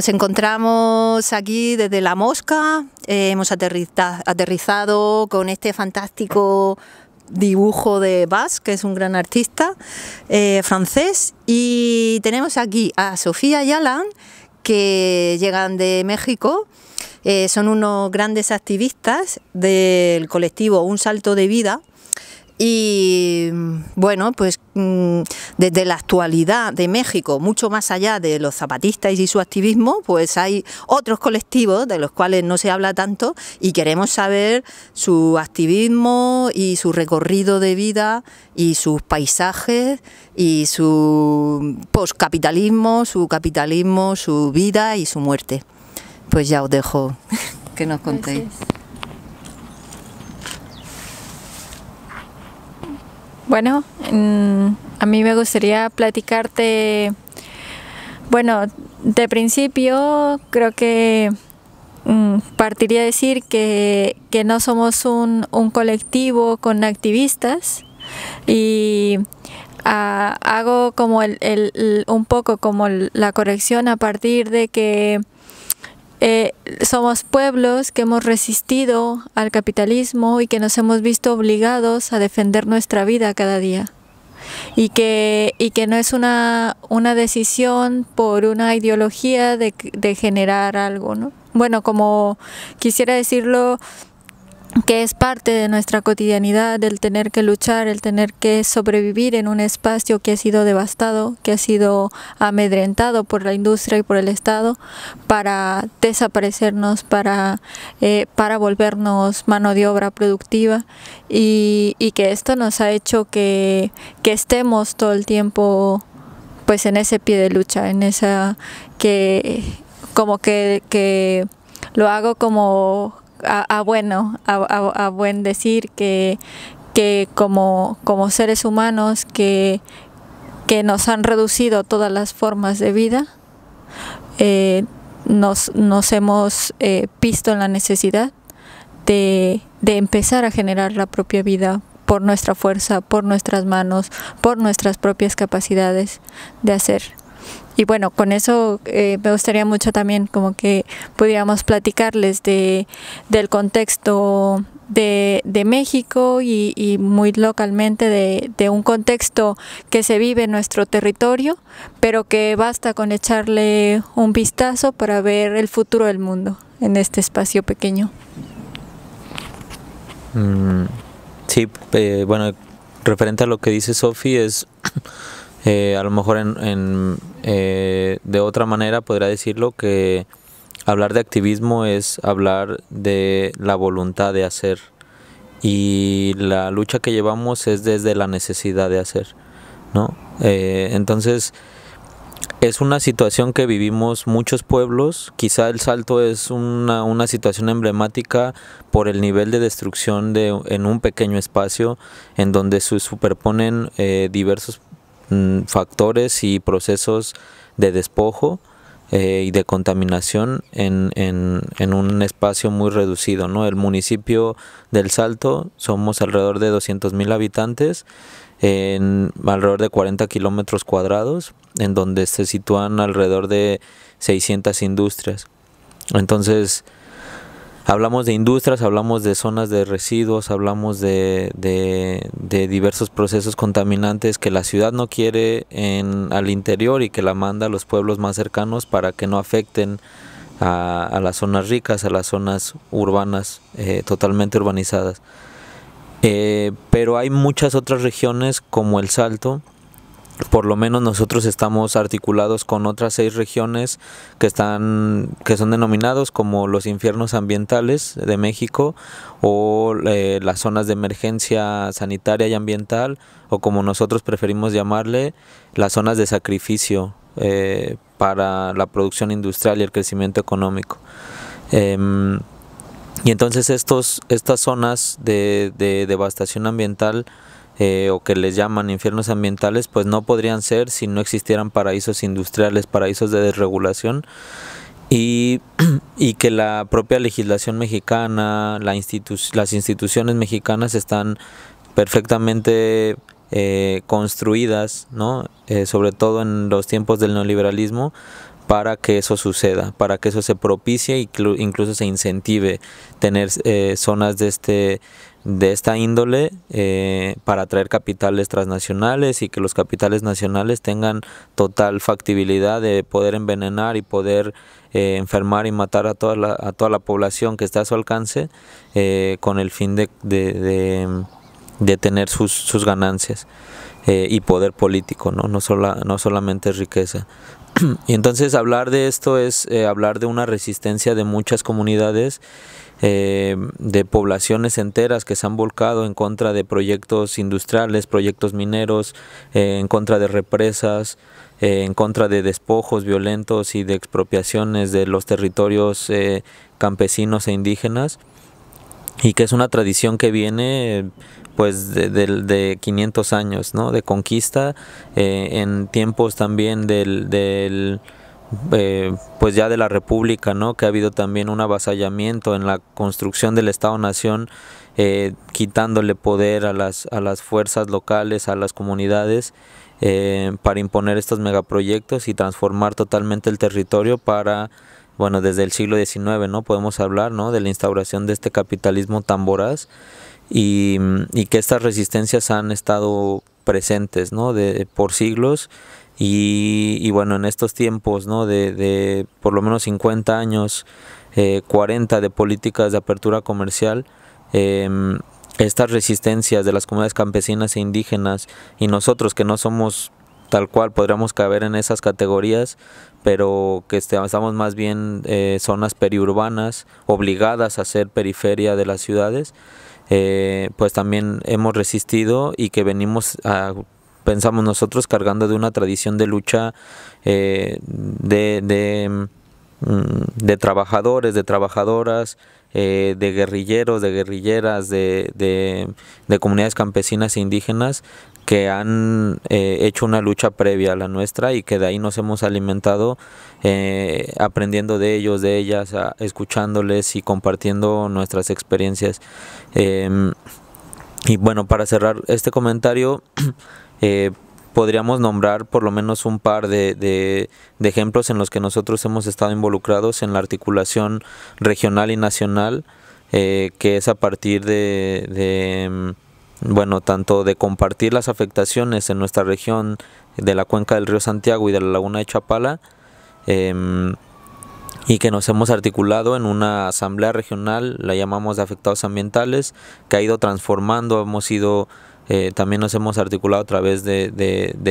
Nos encontramos aquí desde La Mosca, eh, hemos aterrizado con este fantástico dibujo de Bas, que es un gran artista eh, francés, y tenemos aquí a Sofía y Alan, que llegan de México, eh, son unos grandes activistas del colectivo Un Salto de Vida, y mm, bueno, pues mm, desde la actualidad de México, mucho más allá de los zapatistas y su activismo, pues hay otros colectivos de los cuales no se habla tanto y queremos saber su activismo y su recorrido de vida y sus paisajes y su poscapitalismo, su capitalismo, su vida y su muerte. Pues ya os dejo que nos contéis. Bueno, mm, a mí me gustaría platicarte, bueno, de principio creo que mm, partiría a decir que, no somos un, colectivo con activistas y ah, hago como un poco como la corrección a partir de que eh, somos pueblos que hemos resistido al capitalismo y que nos hemos visto obligados a defender nuestra vida cada día. Y que, y que no es una, una decisión por una ideología de, de generar algo, Bueno, como quisiera decirlo, que es parte de nuestra cotidianidad, el tener que luchar, el tener que sobrevivir en un espacio que ha sido devastado, que ha sido amedrentado por la industria y por el Estado, para desaparecernos, para, eh, para volvernos mano de obra productiva y, que esto nos ha hecho que, estemos todo el tiempo pues en ese pie de lucha, en esa que como que, que lo hago como a, bueno, a, buen decir que, como, seres humanos que, que nos han reducido todas las formas de vida, eh, nos, nos, hemos eh, visto en la necesidad de, de empezar a generar la propia vida por nuestra fuerza, por nuestras manos, por nuestras propias capacidades de hacer y bueno, con eso eh, me gustaría mucho también como que pudiéramos platicarles de, del contexto de, México y, muy localmente de, un contexto que se vive en nuestro territorio, pero que basta con echarle un vistazo para ver el futuro del mundo en este espacio pequeño. Mm, sí, eh, bueno, referente a lo que dice Sofi es... Eh, a lo mejor en, eh, de otra manera podría decirlo que hablar de activismo es hablar de la voluntad de hacer y la lucha que llevamos es desde la necesidad de hacer, ¿no? Eh, entonces es una situación que vivimos muchos pueblos, quizá el Salto es una, una situación emblemática por el nivel de destrucción de, en un pequeño espacio en donde se superponen diversos Mm, factores y procesos de despojo eh, y de contaminación en, en, un espacio muy reducido. ¿no? El municipio del Salto somos alrededor de 200 mil habitantes en alrededor de 40 kilómetros cuadrados, en donde se sitúan alrededor de 600 industrias. Entonces, Hablamos de industrias, hablamos de zonas de residuos, hablamos de, de, diversos procesos contaminantes que la ciudad no quiere en, al interior y que la manda a los pueblos más cercanos para que no afecten a, las zonas ricas, a las zonas urbanas, eh, totalmente urbanizadas. Eh, pero hay muchas otras regiones como El Salto, por lo menos nosotros estamos articulados con otras seis regiones que están que son denominados como los infiernos ambientales de México o eh, las zonas de emergencia sanitaria y ambiental o como nosotros preferimos llamarle las zonas de sacrificio eh, para la producción industrial y el crecimiento económico em, y entonces estos estas zonas de devastación ambiental eh, o que les llaman infiernos ambientales, pues no podrían ser si no existieran paraísos industriales, paraísos de desregulación. Y, y, que la propia legislación mexicana, la las instituciones mexicanas están perfectamente eh, construidas, ¿no? Eh, sobre todo en los tiempos del neoliberalismo, para que eso suceda, para que eso se propicie e incluso se incentive tener zonas de este de esta índole eh, para atraer capitales transnacionales y que los capitales nacionales tengan total factibilidad de poder envenenar y poder eh, enfermar y matar a toda la, a toda la población que está a su alcance eh, con el fin de, de, de tener sus, sus ganancias y poder político, no, no, sola, no solamente riqueza. y entonces hablar de esto es hablar de una resistencia de muchas comunidades eh, de poblaciones enteras que se han volcado en contra de proyectos industriales, proyectos mineros, eh, en contra de represas, eh, en contra de despojos violentos y de expropiaciones de los territorios campesinos e indígenas y que es una tradición que viene pues de, de, 500 años ¿no? de conquista en tiempos también del eh, pues ya de la República, ¿no? que ha habido también un avasallamiento en la construcción del Estado-Nación, eh, quitándole poder a las, a las fuerzas locales, a las comunidades, eh, para imponer estos megaproyectos y transformar totalmente el territorio para, bueno, desde el siglo XIX, ¿no? Podemos hablar, ¿no? De la instauración de este capitalismo tan voraz y, y que estas resistencias han estado presentes, ¿no? De, por siglos y, bueno, en estos tiempos ¿no? de, por lo menos 50 años, 40 eh, de políticas de apertura comercial, em, estas resistencias de las comunidades campesinas e indígenas y nosotros que no somos tal cual podríamos caber en esas categorías, pero que este, estamos más bien eh, zonas periurbanas, obligadas a ser periferia de las ciudades, eh, pues también hemos resistido y que venimos a pensamos nosotros cargando de una tradición de lucha eh, de, mm, de, trabajadores, de trabajadoras, eh, de guerrilleros, de guerrilleras, de, de, comunidades campesinas e indígenas que han eh, hecho una lucha previa a la nuestra y que de ahí nos hemos alimentado aprendiendo de ellos, de ellas, escuchándoles y compartiendo nuestras experiencias. Em, y bueno, para cerrar este comentario, Eh, podríamos nombrar por lo menos un par de, de, ejemplos en los que nosotros hemos estado involucrados en la articulación regional y nacional, eh, que es a partir de, mm, bueno, tanto de compartir las afectaciones en nuestra región de la cuenca del río Santiago y de la laguna de Chapala, em, y que nos hemos articulado en una asamblea regional, la llamamos de afectados ambientales, que ha ido transformando, hemos ido eh, también nos hemos articulado a través de,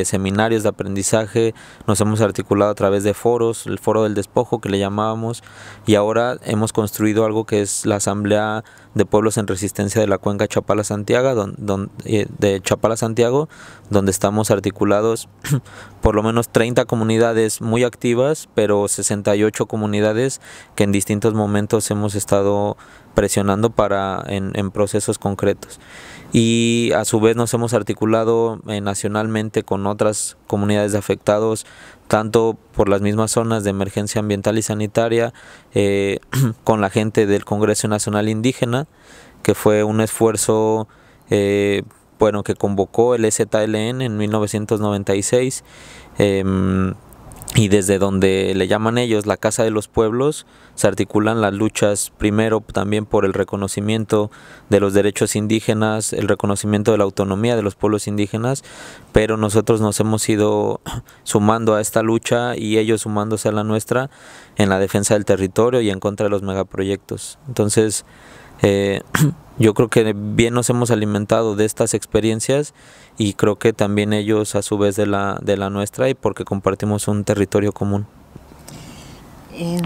seminarios de aprendizaje, nos hemos articulado a través de foros, el foro del despojo que le llamábamos, y ahora hemos construido algo que es la Asamblea de Pueblos en Resistencia de la Cuenca Chapala-Santiago, don, eh, de Chapala-Santiago, donde estamos articulados por lo menos 30 comunidades muy activas, pero 68 comunidades que en distintos momentos hemos estado presionando para en, procesos concretos. Y a su vez nos hemos articulado eh, nacionalmente con otras comunidades afectadas, tanto por las mismas zonas de emergencia ambiental y sanitaria, eh, con la gente del Congreso Nacional Indígena, que fue un esfuerzo eh, bueno que convocó el ZLN en 1996 y desde donde le llaman ellos la Casa de los Pueblos, se articulan las luchas primero también por el reconocimiento de los derechos indígenas, el reconocimiento de la autonomía de los pueblos indígenas, pero nosotros nos hemos ido sumando a esta lucha y ellos sumándose a la nuestra en la defensa del territorio y en contra de los megaproyectos. Entonces, eh, yo creo que bien nos hemos alimentado de estas experiencias y creo que también ellos a su vez de la, de la nuestra y porque compartimos un territorio común. Em,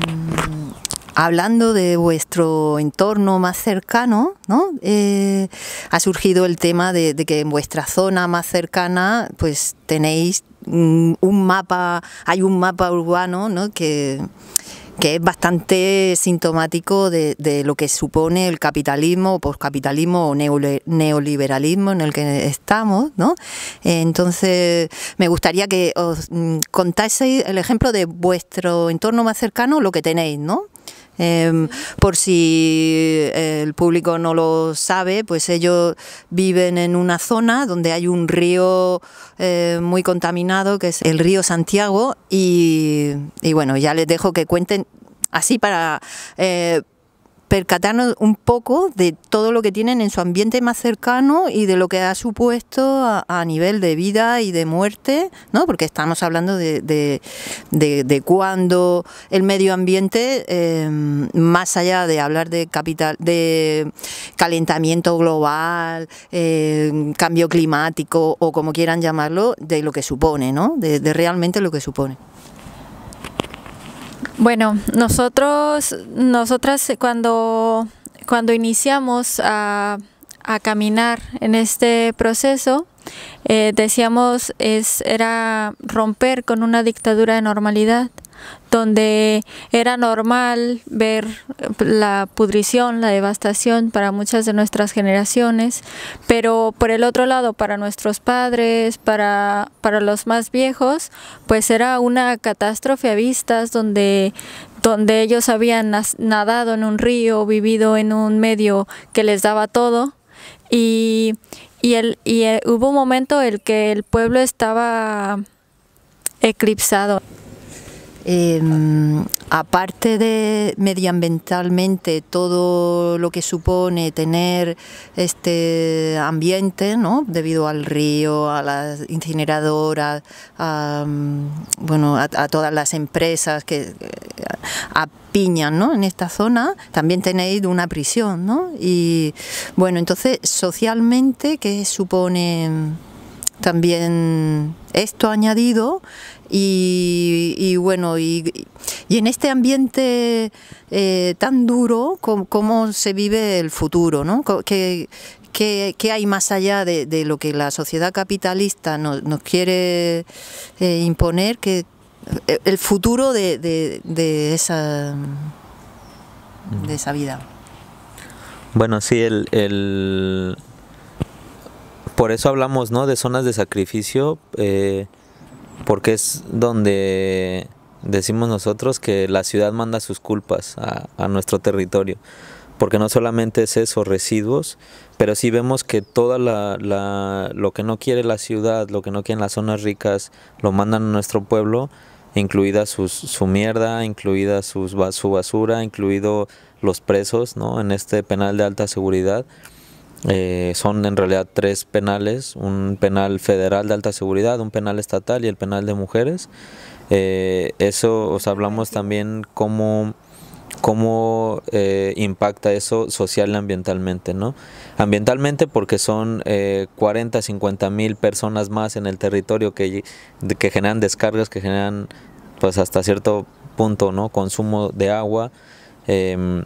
hablando de vuestro entorno más cercano, ¿no? Eh, ha surgido el tema de, de que en vuestra zona más cercana pues tenéis un mapa, hay un mapa urbano ¿no? que que es bastante sintomático de, de, lo que supone el capitalismo, poscapitalismo o neoliberalismo en el que estamos, ¿no? Entonces, me gustaría que os mm, contaseis el ejemplo de vuestro entorno más cercano, lo que tenéis, ¿no? Em, por si eh, el público no lo sabe, pues ellos viven en una zona donde hay un río eh, muy contaminado, que es el río Santiago, y, bueno, ya les dejo que cuenten así para... Eh, percatarnos un poco de todo lo que tienen en su ambiente más cercano y de lo que ha supuesto a, nivel de vida y de muerte, ¿no? porque estamos hablando de, de, de, cuando el medio ambiente, em, más allá de hablar de capital, de calentamiento global, em, cambio climático o como quieran llamarlo, de lo que supone, ¿no? de realmente lo que supone. Bueno, nosotros, nosotras eh, cuando, cuando iniciamos a, a caminar en este proceso, eh, decíamos es, era romper con una dictadura de normalidad donde era normal ver la pudrición, la devastación para muchas de nuestras generaciones, pero por el otro lado, para nuestros padres, para, los más viejos, pues era una catástrofe a vistas donde donde ellos habían nadado en un río, vivido en un medio que les daba todo. Y, y, el, y eh, hubo un momento en el que el pueblo estaba eclipsado. Em, aparte de medioambientalmente todo lo que supone tener este ambiente, ¿no? debido al río, a las incineradoras, a, mm, bueno, a todas las empresas que eh, apiñan ¿no? en esta zona, también tenéis una prisión. ¿no? Y bueno, entonces socialmente, ¿qué supone? también esto añadido y, bueno, y, en este ambiente eh, tan duro, ¿cómo, se vive el futuro? ¿no? ¿Qué, hay más allá de, lo que la sociedad capitalista nos, quiere eh, imponer? Que, eh, el futuro de, esa, de esa vida. Bueno, sí, el por eso hablamos ¿no? de zonas de sacrificio, eh, porque es donde decimos nosotros que la ciudad manda sus culpas a, nuestro territorio, porque no solamente es eso, residuos, pero sí vemos que toda la, lo que no quiere la ciudad, lo que no quieren las zonas ricas, lo mandan a nuestro pueblo, incluida su mierda, incluida sus, su basura, incluido los presos en este penal de alta seguridad. Eh, son en realidad tres penales, un penal federal de alta seguridad, un penal estatal y el penal de mujeres. Eh, eso os hablamos también cómo, cómo eh, impacta eso social y ambientalmente. ¿no? Ambientalmente porque son 40, 50 mil personas más en el territorio que, que generan descargas, que generan pues hasta cierto punto ¿no? consumo de agua. Em,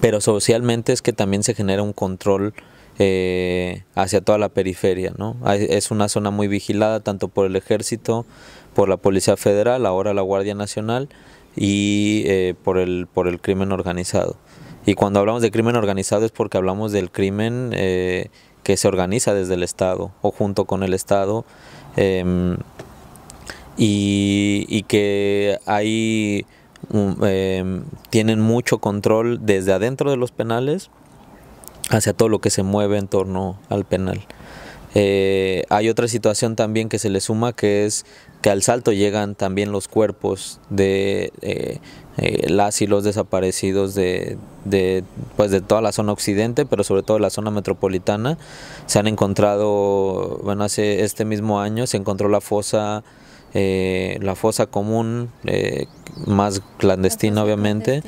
pero socialmente es que también se genera un control eh, hacia toda la periferia. ¿no? Es una zona muy vigilada tanto por el ejército, por la Policía Federal, ahora la Guardia Nacional y eh, por, el, por el crimen organizado. Y cuando hablamos de crimen organizado es porque hablamos del crimen eh, que se organiza desde el Estado o junto con el Estado em, y, que hay, mm, em, tienen mucho control desde adentro de los penales hacia todo lo que se mueve en torno al penal. Eh, hay otra situación también que se le suma que es que al salto llegan también los cuerpos de eh, eh, las y los desaparecidos de, de, pues de toda la zona occidente, pero sobre todo la zona metropolitana. Se han encontrado, bueno, hace este mismo año se encontró la fosa, la fosa común más clandestina, obviamente,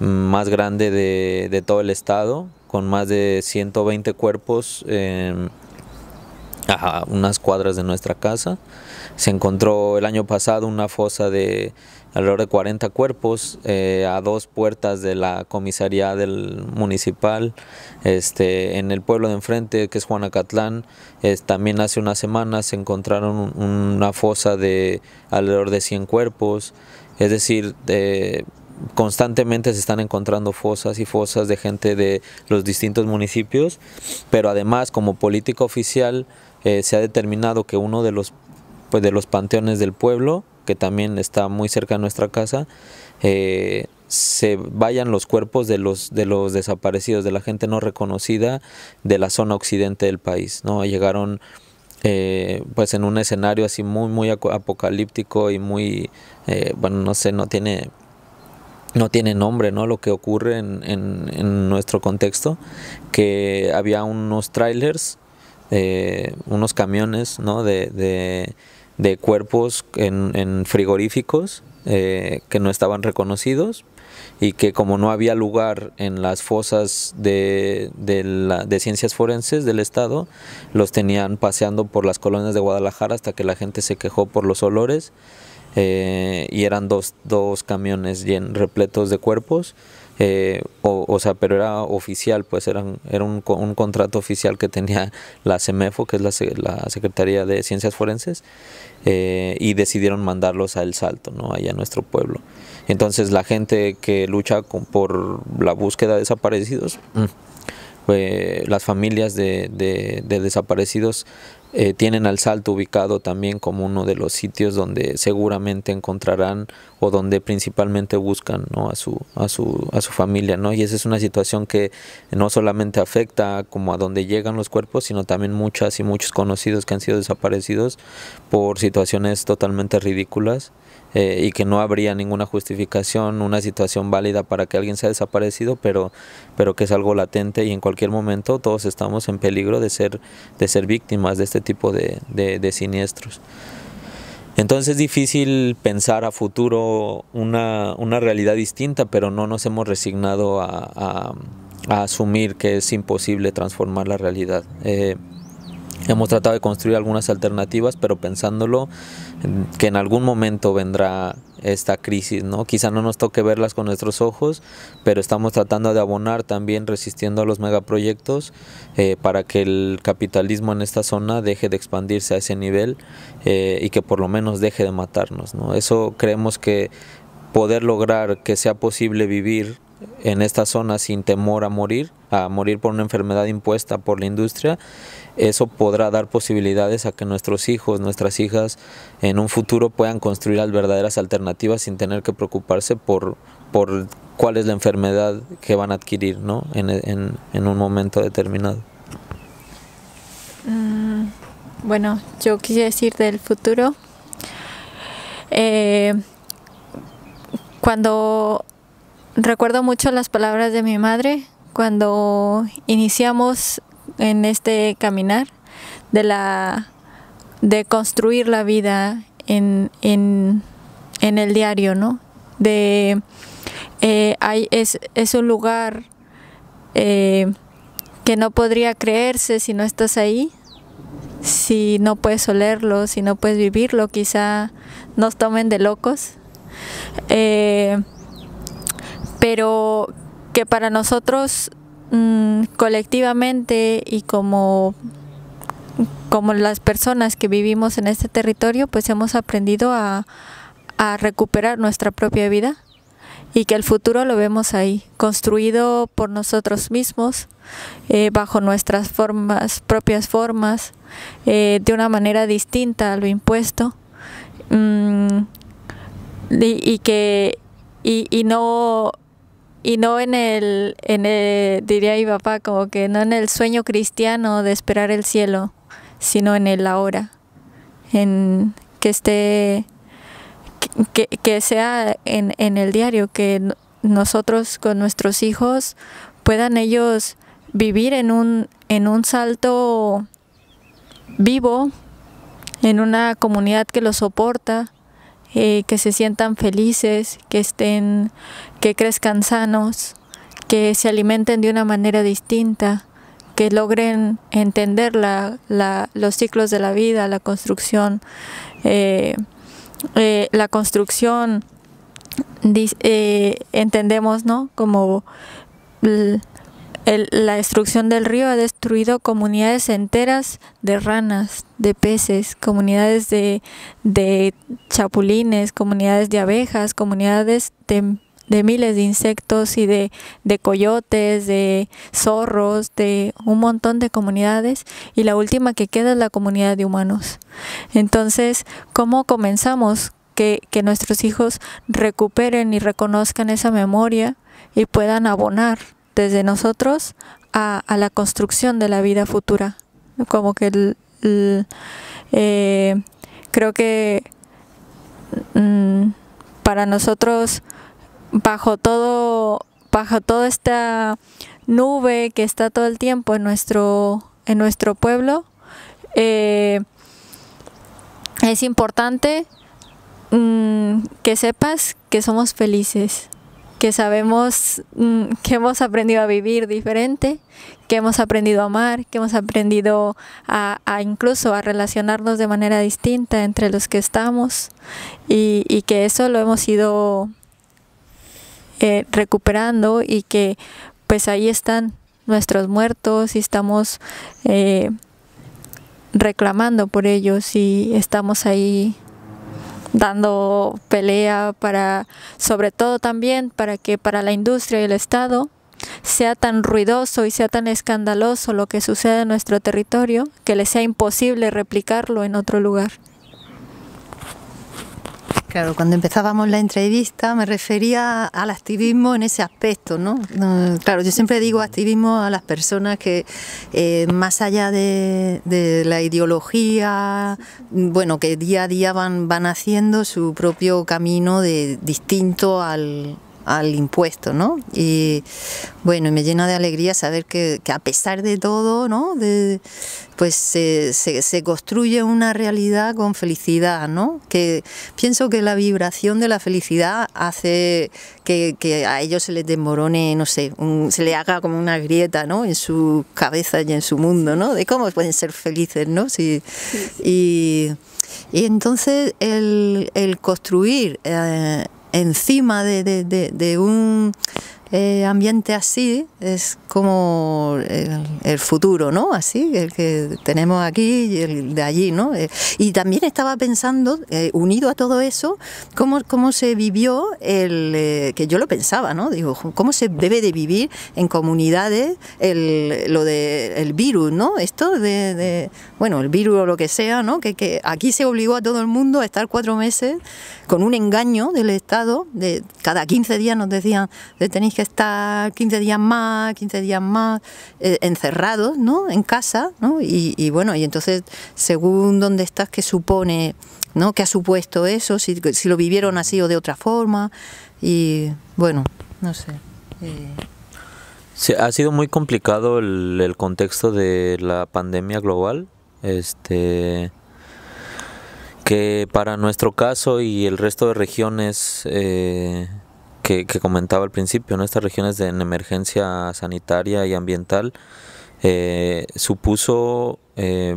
más grande de, de todo el estado con más de 120 cuerpos a unas cuadras de nuestra casa. Se encontró el año pasado una fosa de alrededor de 40 cuerpos eh, a dos puertas de la comisaría del municipal este, en el pueblo de enfrente que es Juanacatlán es, también hace unas semanas se encontraron una fosa de alrededor de 100 cuerpos es decir de constantemente se están encontrando fosas y fosas de gente de los distintos municipios, pero además como política oficial eh, se ha determinado que uno de los, pues, de los panteones del pueblo, que también está muy cerca de nuestra casa, eh, se vayan los cuerpos de los, de los desaparecidos, de la gente no reconocida de la zona occidente del país. ¿no? Llegaron eh, pues en un escenario así muy, muy apocalíptico y muy, bueno, no sé, no tiene no tiene nombre, ¿no? Lo que ocurre en, nuestro contexto, que había unos trailers, eh, unos camiones, De, cuerpos en, frigoríficos eh, que no estaban reconocidos y que como no había lugar en las fosas de, la, de ciencias forenses del estado, los tenían paseando por las colonias de Guadalajara hasta que la gente se quejó por los olores eh, y eran dos, dos camiones llen, repletos de cuerpos. Eh, o, sea, pero era oficial, pues eran, era un, un, contrato oficial que tenía la CEMEFO, que es la, la Secretaría de Ciencias Forenses, eh, y decidieron mandarlos a El Salto, ¿no? allá a nuestro pueblo. Entonces la gente que lucha por la búsqueda de desaparecidos... Mm, eh, las familias de, de, desaparecidos eh, tienen al Salto ubicado también como uno de los sitios donde seguramente encontrarán o donde principalmente buscan ¿no? a, su, a, su, a su familia. ¿no? Y esa es una situación que no solamente afecta como a donde llegan los cuerpos, sino también muchas y muchos conocidos que han sido desaparecidos por situaciones totalmente ridículas. Eh, y que no habría ninguna justificación, una situación válida para que alguien sea desaparecido, pero, pero que es algo latente y en cualquier momento todos estamos en peligro de ser, de ser víctimas de este tipo de, siniestros. Entonces es difícil pensar a futuro una, realidad distinta, pero no nos hemos resignado a, asumir que es imposible transformar la realidad. Eh, Hemos tratado de construir algunas alternativas, pero pensándolo que en algún momento vendrá esta crisis, ¿no? Quizá no nos toque verlas con nuestros ojos, pero estamos tratando de abonar también resistiendo a los megaproyectos eh, para que el capitalismo en esta zona deje de expandirse a ese nivel eh, y que por lo menos deje de matarnos, Eso creemos que poder lograr que sea posible vivir en esta zona sin temor a morir, a morir por una enfermedad impuesta por la industria, eso podrá dar posibilidades a que nuestros hijos, nuestras hijas en un futuro puedan construir las verdaderas alternativas sin tener que preocuparse por, cuál es la enfermedad que van a adquirir en, un momento determinado. Mm, bueno, yo quisiera decir del futuro. Eh, cuando recuerdo mucho las palabras de mi madre, cuando iniciamos en este caminar de la de construir la vida en, en, el diario, ¿no? De, eh, hay, es, un lugar eh, que no podría creerse si no estás ahí, si no puedes olerlo, si no puedes vivirlo, quizá nos tomen de locos. Eh, pero que para nosotros Mm, colectivamente y como, como las personas que vivimos en este territorio, pues hemos aprendido a, recuperar nuestra propia vida y que el futuro lo vemos ahí, construido por nosotros mismos, eh, bajo nuestras formas, propias formas, eh, de una manera distinta a lo impuesto, mm, y, que y no y no en el, en diría mi papá, como que no en el sueño cristiano de esperar el cielo, sino en el ahora, en que esté, que, sea en, en el diario, que nosotros con nuestros hijos puedan ellos vivir en un, en un salto vivo, en una comunidad que los soporta, eh, que se sientan felices, que estén, que crezcan sanos, que se alimenten de una manera distinta, que logren entender la, los ciclos de la vida, la construcción, eh, eh, la construcción, entendemos, ¿no? Como la destrucción del río ha destruido comunidades enteras de ranas, de peces, comunidades de, chapulines, comunidades de abejas, comunidades de, miles de insectos y de, coyotes, de zorros, de un montón de comunidades. Y la última que queda es la comunidad de humanos. Entonces, ¿cómo comenzamos? que nuestros hijos recuperen y reconozcan esa memoria y puedan abonar desde nosotros a, la construcción de la vida futura. Como que eh, creo que mm, para nosotros, bajo todo, bajo toda esta nube que está todo el tiempo en nuestro, en nuestro pueblo, eh, es importante mm, que sepas que somos felices, que sabemos mm, que hemos aprendido a vivir diferente, que hemos aprendido a amar, que hemos aprendido a, incluso a relacionarnos de manera distinta entre los que estamos y, que eso lo hemos ido eh, recuperando y que pues ahí están nuestros muertos y estamos eh, reclamando por ellos y estamos ahí dando pelea para, sobre todo también para que para la industria y el Estado sea tan ruidoso y sea tan escandaloso lo que sucede en nuestro territorio que le sea imposible replicarlo en otro lugar. Claro, cuando empezábamos la entrevista me refería al activismo en ese aspecto, ¿no? Claro, yo siempre digo activismo a las personas que eh, más allá de, de, la ideología, bueno, que día a día van, van haciendo su propio camino de, distinto al, al impuesto, ¿no? Y bueno, me llena de alegría saber que, a pesar de todo, ¿no? pues se, construye una realidad con felicidad, ¿no? Que pienso que la vibración de la felicidad hace que, a ellos se les desmorone, no sé, se le haga como una grieta, ¿no? En su cabeza y en su mundo, ¿no? De cómo pueden ser felices, ¿no? y, entonces el, construir... Eh, encima de, un eh, ambiente así es como el, futuro, ¿no? Así, el que tenemos aquí y el de allí, ¿no? Eh, y también estaba pensando, eh, unido a todo eso, cómo, cómo se vivió el, que yo lo pensaba, ¿no? Digo, cómo se debe de vivir en comunidades el, lo del el virus, ¿no? Esto de, bueno, el virus o lo que sea, ¿no? Que, aquí se obligó a todo el mundo a estar cuatro meses con un engaño del Estado, de cada 15 días nos decían, tenéis que está 15 días más, 15 días más, eh, encerrados, ¿no? En casa, ¿no? Y, bueno, y entonces, según dónde estás, que supone, ¿no? ¿Qué ha supuesto eso? Si, lo vivieron así o de otra forma. Y bueno, no sé. Eh. ha sido muy complicado el, contexto de la pandemia global. Este que para nuestro caso y el resto de regiones eh, que, comentaba al principio, en estas regiones de emergencia sanitaria y ambiental eh, supuso eh,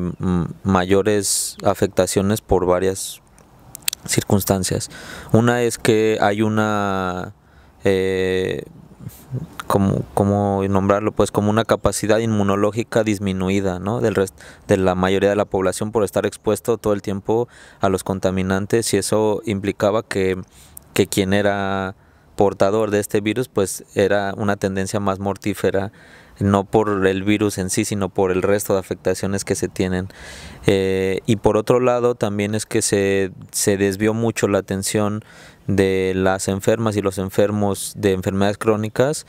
mayores afectaciones por varias circunstancias. Una es que hay una, eh, como, nombrarlo, pues como una capacidad inmunológica disminuida ¿no? del rest, de la mayoría de la población por estar expuesto todo el tiempo a los contaminantes y eso implicaba que, que quien era portador de este virus, pues era una tendencia más mortífera, no por el virus en sí, sino por el resto de afectaciones que se tienen. Eh, y por otro lado, también es que se, se desvió mucho la atención de las enfermas y los enfermos de enfermedades crónicas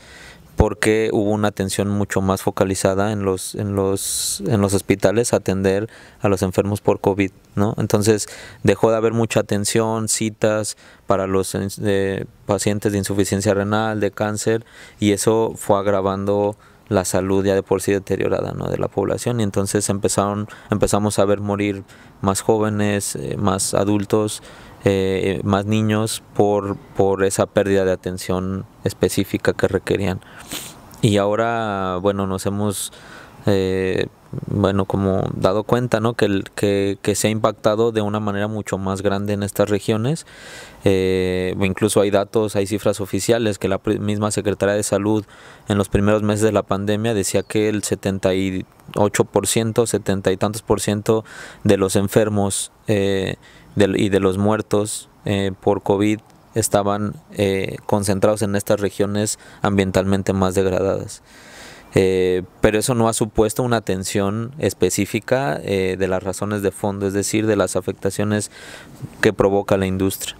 porque hubo una atención mucho más focalizada en los, en los, en los hospitales a atender a los enfermos por COVID, ¿no? Entonces dejó de haber mucha atención, citas para los eh, pacientes de insuficiencia renal, de cáncer, y eso fue agravando la salud ya de por sí deteriorada ¿no? de la población y entonces empezaron, empezamos a ver morir más jóvenes, eh, más adultos, eh, más niños por, por esa pérdida de atención específica que requerían. Y ahora, bueno, nos hemos, eh, bueno, como dado cuenta, ¿no? Que, que, que, se ha impactado de una manera mucho más grande en estas regiones. Eh, incluso hay datos, hay cifras oficiales que la misma Secretaría de Salud en los primeros meses de la pandemia decía que el 78%, 70 y tantos por ciento de los enfermos y de los muertos eh, por COVID estaban eh, concentrados en estas regiones ambientalmente más degradadas. Eh, pero eso no ha supuesto una atención específica de las razones de fondo, es decir, de las afectaciones que provoca la industria.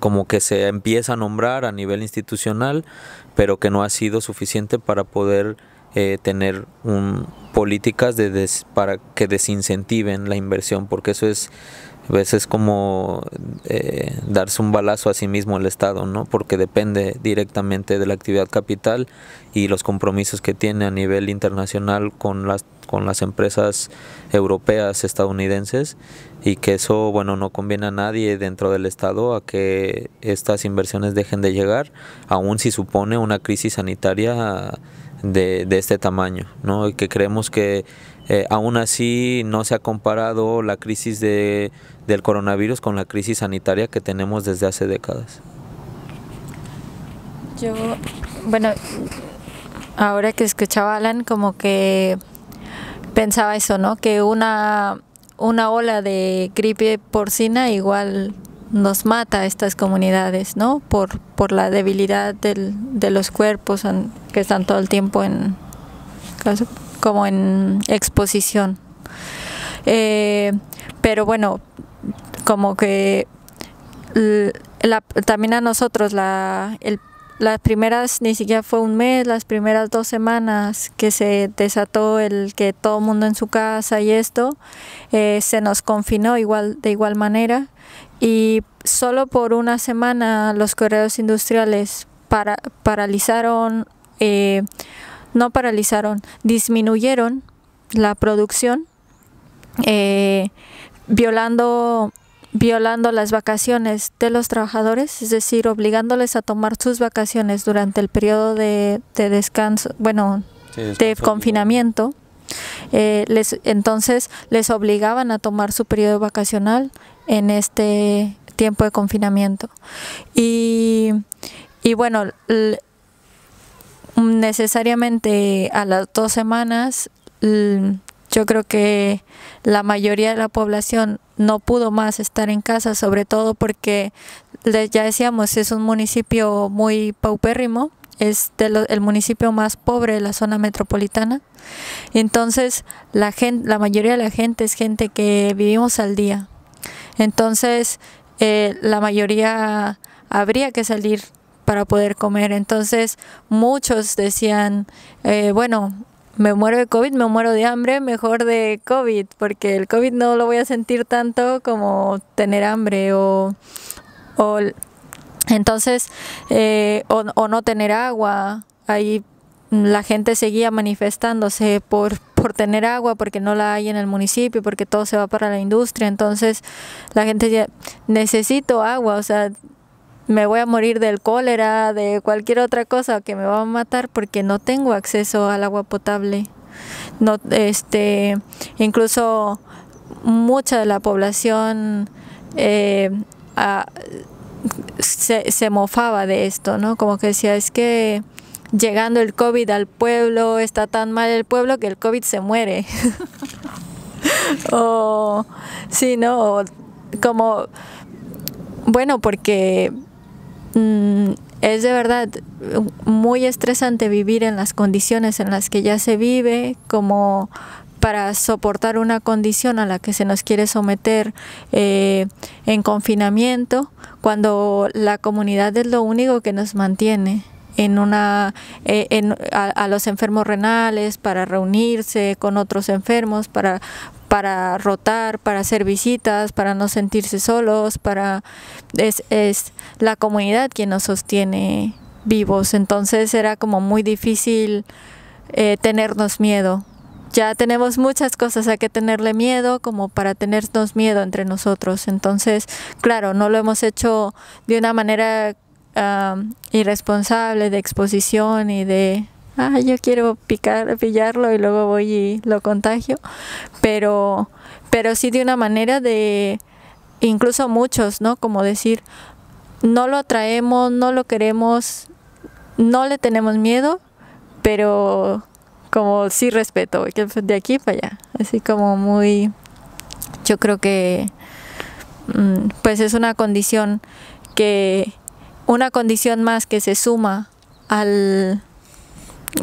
como que se empieza a nombrar a nivel institucional, pero que no ha sido suficiente para poder eh, tener políticas de para que desincentiven la inversión, porque eso es a veces como eh, darse un balazo a sí mismo el Estado, ¿no? porque depende directamente de la actividad capital y los compromisos que tiene a nivel internacional con las, con las empresas europeas, estadounidenses, y que eso bueno no conviene a nadie dentro del Estado a que estas inversiones dejen de llegar, aun si supone una crisis sanitaria de, este tamaño, ¿no? Y que creemos que eh, aún así no se ha comparado la crisis de, del coronavirus con la crisis sanitaria que tenemos desde hace décadas. Yo, bueno, ahora que escuchaba a Alan, como que pensaba eso, ¿no? Que una, una ola de gripe porcina igual nos mata a estas comunidades, ¿no? Por, por la debilidad del, de los cuerpos que están todo el tiempo en como en exposición. Eh, pero bueno, como que también a nosotros la, las primeras, ni siquiera fue un mes, las primeras dos semanas que se desató el que todo el mundo en su casa y esto, eh, se nos confinó igual de igual manera y solo por una semana los correos industriales paralizaron, eh, no paralizaron, disminuyeron la producción, eh, violando, violando las vacaciones de los trabajadores, es decir, obligándoles a tomar sus vacaciones durante el periodo de, descanso, bueno, de confinamiento. Eh, les, entonces les obligaban a tomar su periodo vacacional en este tiempo de confinamiento. Y, y bueno, necesariamente a las dos semanas yo creo que la mayoría de la población no pudo más estar en casa, sobre todo porque, ya decíamos, es un municipio muy paupérrimo, es el municipio más pobre de la zona metropolitana. Entonces, la, la mayoría de la gente es gente que vivimos al día, entonces, eh, la mayoría habría que salir para poder comer. Entonces, muchos decían, eh, bueno, me muero de COVID, me muero de hambre, mejor de COVID, porque el COVID no lo voy a sentir tanto como tener hambre o, o entonces, eh, o, o, no tener agua. Ahí la gente seguía manifestándose por, por tener agua, porque no la hay en el municipio, porque todo se va para la industria, entonces la gente decía, necesito agua, o sea, me voy a morir del cólera, de cualquier otra cosa que me va a matar porque no tengo acceso al agua potable. No, este, incluso mucha de la población eh, ah, se, se mofaba de esto, ¿no? Como que decía, es que llegando el COVID al pueblo, está tan mal el pueblo que el COVID se muere. o sí, ¿no? como, bueno, porque mm, es de verdad muy estresante vivir en las condiciones en las que ya se vive, como para soportar una condición a la que se nos quiere someter eh, en confinamiento, cuando la comunidad es lo único que nos mantiene en una, eh, a, los enfermos renales, para reunirse con otros enfermos, para, para rotar, para hacer visitas, para no sentirse solos, para es, es la comunidad quien nos sostiene vivos. Entonces era como muy difícil eh, tenernos miedo. Ya tenemos muchas cosas a que tenerle miedo como para tenernos miedo entre nosotros. Entonces, claro, no lo hemos hecho de una manera irresponsable de exposición y de, ah, yo quiero picar, pillarlo y luego voy y lo contagio, pero, pero sí de una manera de, incluso muchos, ¿no? Como decir, no lo atraemos, no lo queremos, no le tenemos miedo, pero como sí respeto, de aquí para allá, así como muy, yo creo que mm, pues es una condición que una condición más que se suma al,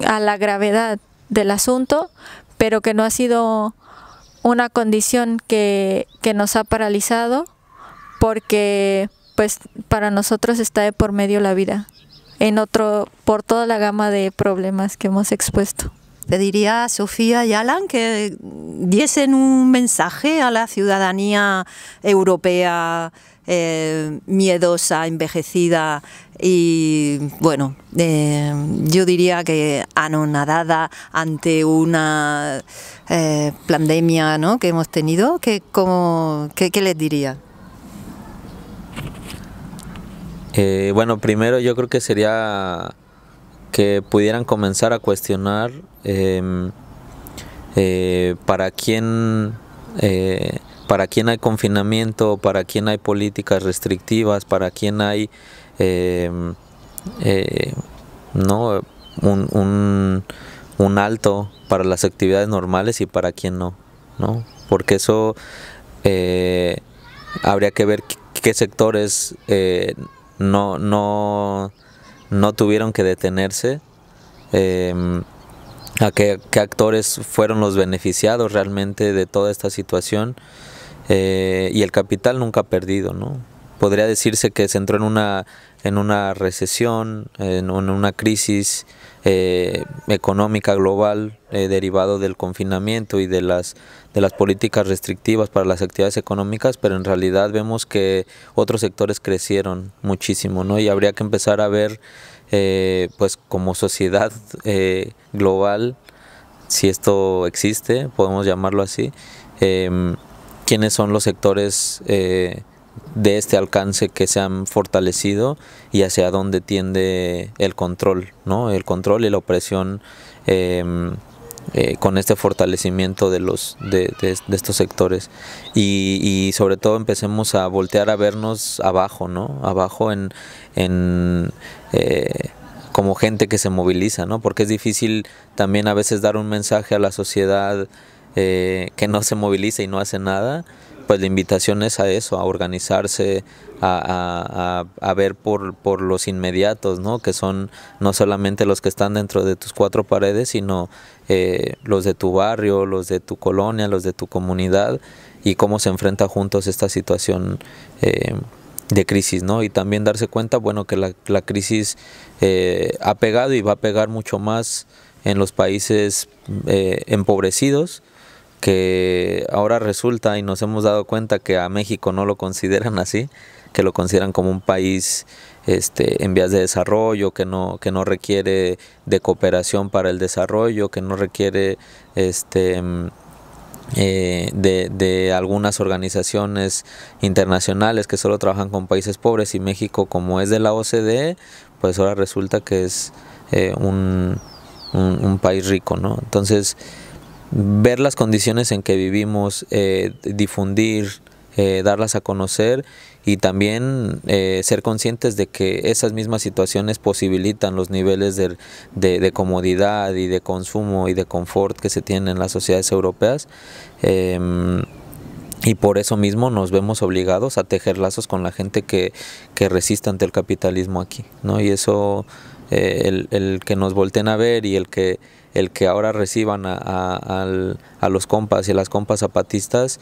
a la gravedad del asunto, pero que no ha sido una condición que, nos ha paralizado, porque pues para nosotros está de por medio la vida, en otro, por toda la gama de problemas que hemos expuesto. diría a Sofía y Alan que diesen un mensaje a la ciudadanía europea eh, miedosa, envejecida y bueno, eh, yo diría que anonadada ante una eh, pandemia ¿no? que hemos tenido, que, ¿qué les diría? bueno, primero yo creo que sería que pudieran comenzar a cuestionar em, para quién para quién hay confinamiento, para quién hay políticas restrictivas, para quién hay em, eh, ¿no? Un, alto para las actividades normales y para quién no, porque eso eh, habría que ver qué, sectores eh, no, no, no tuvieron que detenerse em, a qué, qué, actores fueron los beneficiados realmente de toda esta situación eh, y el capital nunca ha perdido, ¿no? Podría decirse que se entró en una, en una recesión, en, una crisis eh, económica global eh, derivado del confinamiento y de las, de las políticas restrictivas para las actividades económicas, pero en realidad vemos que otros sectores crecieron muchísimo, ¿no? Y habría que empezar a ver, pues como sociedad global, si esto existe, podemos llamarlo así, em, quiénes son los sectores eh, de este alcance que se han fortalecido y hacia dónde tiende el control, ¿no? El control y la opresión em, eh, con este fortalecimiento de los de, estos sectores y, y, sobre todo empecemos a voltear a vernos abajo, ¿no? Abajo en, en eh, como gente que se moviliza, ¿no? Porque es difícil también a veces dar un mensaje a la sociedad eh, que no se moviliza y no hace nada, pues la invitación es a eso, a organizarse, a, ver por, los inmediatos, ¿no? que son no solamente los que están dentro de tus cuatro paredes, sino eh, los de tu barrio, los de tu colonia, los de tu comunidad, y cómo se enfrenta juntos esta situación eh, de crisis, ¿no? Y también darse cuenta, bueno, que la, crisis ha pegado y va a pegar mucho más en los países empobrecidos, que ahora resulta y nos hemos dado cuenta que a México no lo consideran así, que lo consideran como un país este, en vías de desarrollo, que no, que no requiere de cooperación para el desarrollo, que no requiere este, mm, eh, de, de, algunas organizaciones internacionales que solo trabajan con países pobres y México como es de la OCDE, pues ahora resulta que es eh, un, país rico, ¿no? Entonces, ver las condiciones en que vivimos, eh, difundir, eh, darlas a conocer y también eh, ser conscientes de que esas mismas situaciones posibilitan los niveles de, comodidad y de consumo y de confort que se tienen en las sociedades europeas. Em, y por eso mismo nos vemos obligados a tejer lazos con la gente que, resiste ante el capitalismo aquí. ¿no? Y eso, el, el que nos volten a ver y el que el que ahora reciban a, a, los compas y a las compas zapatistas,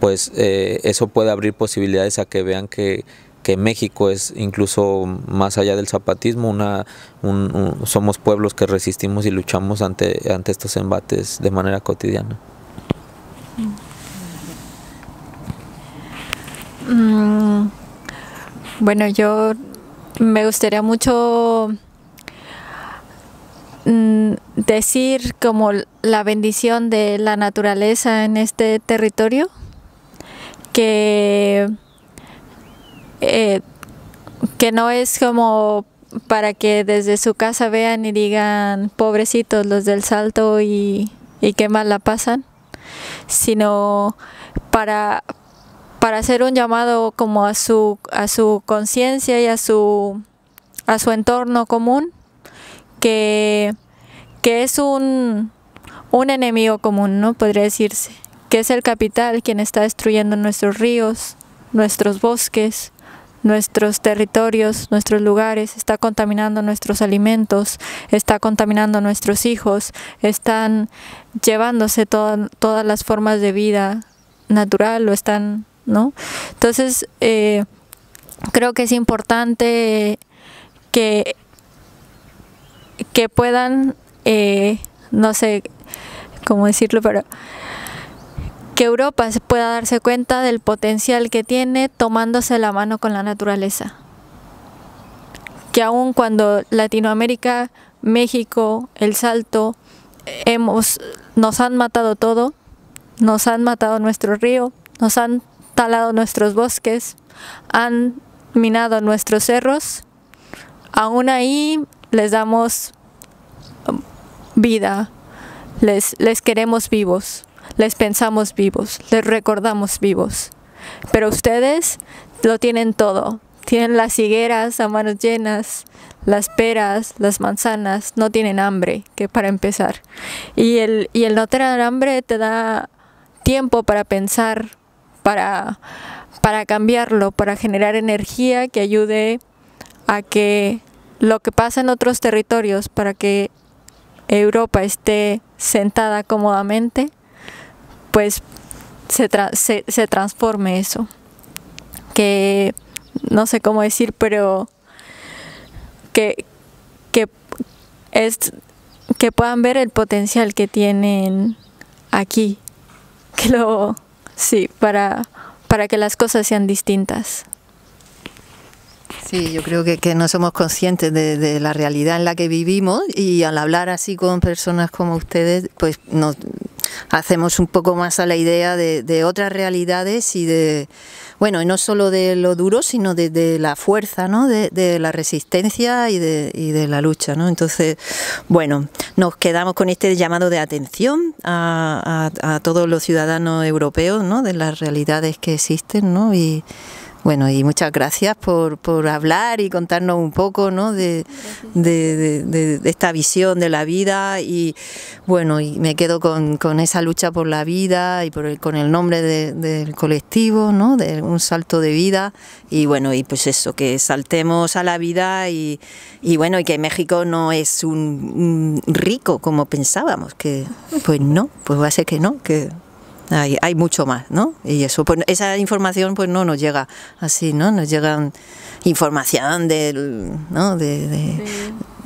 pues eh, eso puede abrir posibilidades a que vean que, México es incluso más allá del zapatismo, una, somos pueblos que resistimos y luchamos ante, ante estos embates de manera cotidiana. Mm, bueno, yo me gustaría mucho Mm, decir como la bendición de la naturaleza en este territorio, que, eh, que no es como para que desde su casa vean y digan, pobrecitos los del salto y, y qué mal la pasan, sino para, para hacer un llamado como a su, a su conciencia y a su, a su entorno común que, es un, enemigo común, ¿no? Podría decirse, que es el capital quien está destruyendo nuestros ríos, nuestros bosques, nuestros territorios, nuestros lugares, está contaminando nuestros alimentos, está contaminando nuestros hijos, están llevándose todas las formas de vida natural, lo están, ¿no? Entonces, eh, creo que es importante que que puedan, eh, no sé cómo decirlo, pero que Europa pueda darse cuenta del potencial que tiene tomándose la mano con la naturaleza. Que aun cuando Latinoamérica, México, El Salto, hemos, nos han matado todo, nos han matado nuestro río, nos han talado nuestros bosques, han minado nuestros cerros, aún ahí les damos vida, les, les queremos vivos, les pensamos vivos, les recordamos vivos. Pero ustedes lo tienen todo. Tienen las higueras a manos llenas, las peras, las manzanas, no tienen hambre, que para empezar. Y el, y el no tener hambre te da tiempo para pensar, para, para cambiarlo, para generar energía que ayude a que lo que pasa en otros territorios, para que Europa esté sentada cómodamente, pues se, transforme eso. Que no sé cómo decir, pero que, que, es, que puedan ver el potencial que tienen aquí. Que lo, sí, para, para que las cosas sean distintas. Sí, yo creo que, que no somos conscientes de, la realidad en la que vivimos y al hablar así con personas como ustedes, pues nos hacemos un poco más a la idea de, otras realidades y de, bueno, no solo de lo duro, sino de, la fuerza, ¿no? De, la resistencia y de, y de la lucha, ¿no? Entonces, bueno, nos quedamos con este llamado de atención a, a, a todos los ciudadanos europeos, ¿no? De las realidades que existen, ¿no? Y, bueno, y muchas gracias por, por hablar y contarnos un poco ¿no? de, esta visión de la vida y bueno, y me quedo con, con esa lucha por la vida y por con el nombre del colectivo, ¿no? de un salto de vida y bueno, y pues eso, que saltemos a la vida y, y bueno, y que México no es un rico como pensábamos, que pues no, pues va a ser que no, que hay, mucho más, ¿no? Y eso, pues esa información pues no nos llega así, ¿no? Nos llegan información del, ¿no? De, de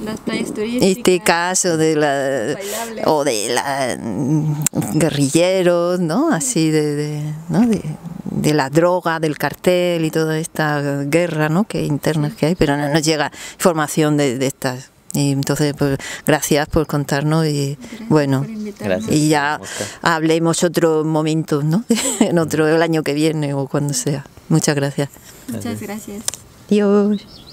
las turísticas. o de la, o de la mm, guerrilleros, ¿no? Así de, ¿no? De, la droga, del cartel y toda esta guerra, ¿no? Que interna que hay, pero no nos llega información de, de estas y entonces, pues, gracias por contarnos y bueno, y ya hablemos otro momento, ¿no? en otro, el año que viene o cuando sea. Muchas gracias. Muchas gracias. Adiós.